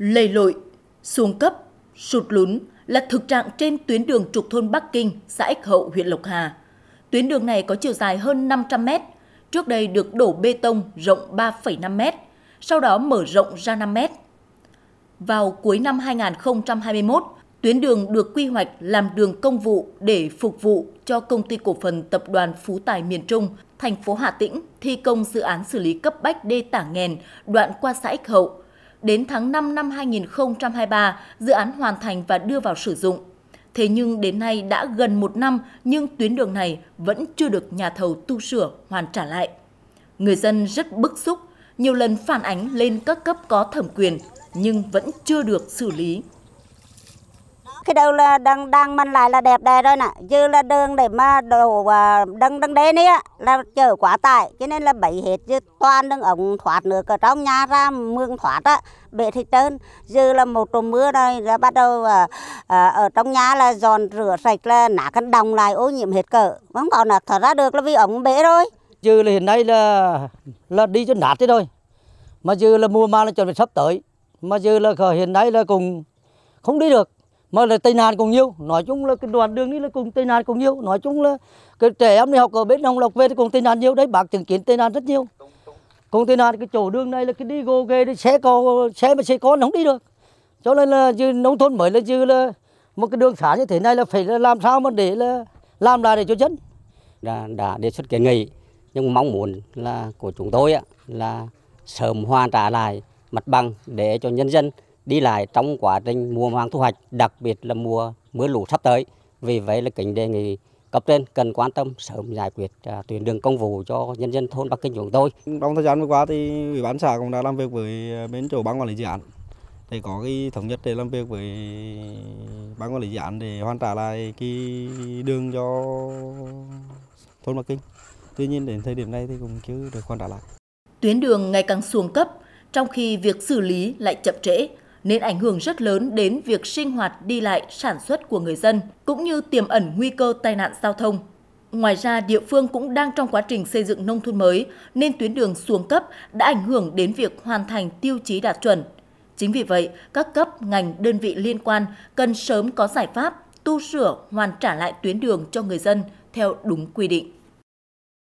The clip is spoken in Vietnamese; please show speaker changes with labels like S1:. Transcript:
S1: lầy lội, xuống cấp, sụt lún là thực trạng trên tuyến đường trục thôn Bắc Kinh, xã Ích Hậu, huyện Lộc Hà. Tuyến đường này có chiều dài hơn 500 mét, trước đây được đổ bê tông rộng 3,5 mét, sau đó mở rộng ra 5 mét. Vào cuối năm 2021, tuyến đường được quy hoạch làm đường công vụ để phục vụ cho công ty cổ phần tập đoàn Phú Tài miền Trung, thành phố Hà Tĩnh thi công dự án xử lý cấp bách đê tả nghèn đoạn qua xã Ích Hậu, đến tháng 5 năm 2023, dự án hoàn thành và đưa vào sử dụng. Thế nhưng đến nay đã gần một năm nhưng tuyến đường này vẫn chưa được nhà thầu tu sửa hoàn trả lại. Người dân rất bức xúc, nhiều lần phản ánh lên các cấp có thẩm quyền nhưng vẫn chưa được xử lý cái đầu là đang
S2: đang mình lại là đẹp đẽ rồi nè dư là đường để mà đổ à, đăng đăng đế này á là chở quá tải cho nên là bấy hết chứ toàn đường ống thoát nước ở trong nhà ra mương thoát á bể thì trơn dư là một trùm mưa rồi đã bắt đầu à, à, ở trong nhà là dọn rửa sạch là nã căn đồng lại ô nhiễm hết cỡ không còn là thở ra được là vì ống bể rồi dư là hiện nay là là đi cho nạt thế thôi mà dư là mua ma là chuẩn bị sắp
S3: tới mà dư là hiện nay là cùng không đi được mà là tai nạn cũng nhiều nói chung là cái đoạn đường đi là cùng tai nạn cũng nhiều nói chung là cái trẻ em đi học ở bên Hồng Lộc về thì cùng tai nạn nhiều đấy bác chứng kiến tai nạn rất nhiều cùng tai nạn cái chỗ đường này là cái đi gô ghê đi xe có xe mà xe con không đi được cho nên là chứ nông thôn mới là chứ là một cái đường xá như thế này là phải là làm sao mà để là làm lại để cho dân
S4: đã, đã đề xuất kiến nghị nhưng mong muốn là của chúng tôi là sớm hoàn trả lại mặt bằng để cho nhân dân đi lại trong quá trình mùa màng thu hoạch, đặc biệt là mùa mưa lũ sắp tới. Vì vậy là kính đề nghị cấp trên cần quan tâm sớm giải quyết à, tuyến đường công vụ
S5: cho nhân dân thôn Bắc Kinh chúng tôi. Trong thời gian vừa qua thì ủy ban xã cũng đã làm việc với à, bên chỗ ban quản lý dự án để có cái thống nhất để làm việc với ban quản lý dự án để hoàn trả lại cái đường cho thôn Bắc Kinh. Tuy nhiên đến thời điểm này thì cũng chưa được hoàn trả lại.
S1: Tuyến đường ngày càng xuống cấp, trong khi việc xử lý lại chậm trễ, nên ảnh hưởng rất lớn đến việc sinh hoạt đi lại sản xuất của người dân, cũng như tiềm ẩn nguy cơ tai nạn giao thông. Ngoài ra, địa phương cũng đang trong quá trình xây dựng nông thôn mới, nên tuyến đường xuống cấp đã ảnh hưởng đến việc hoàn thành tiêu chí đạt chuẩn. Chính vì vậy, các cấp, ngành, đơn vị liên quan cần sớm có giải pháp tu sửa hoàn trả lại tuyến đường cho người dân theo đúng quy định.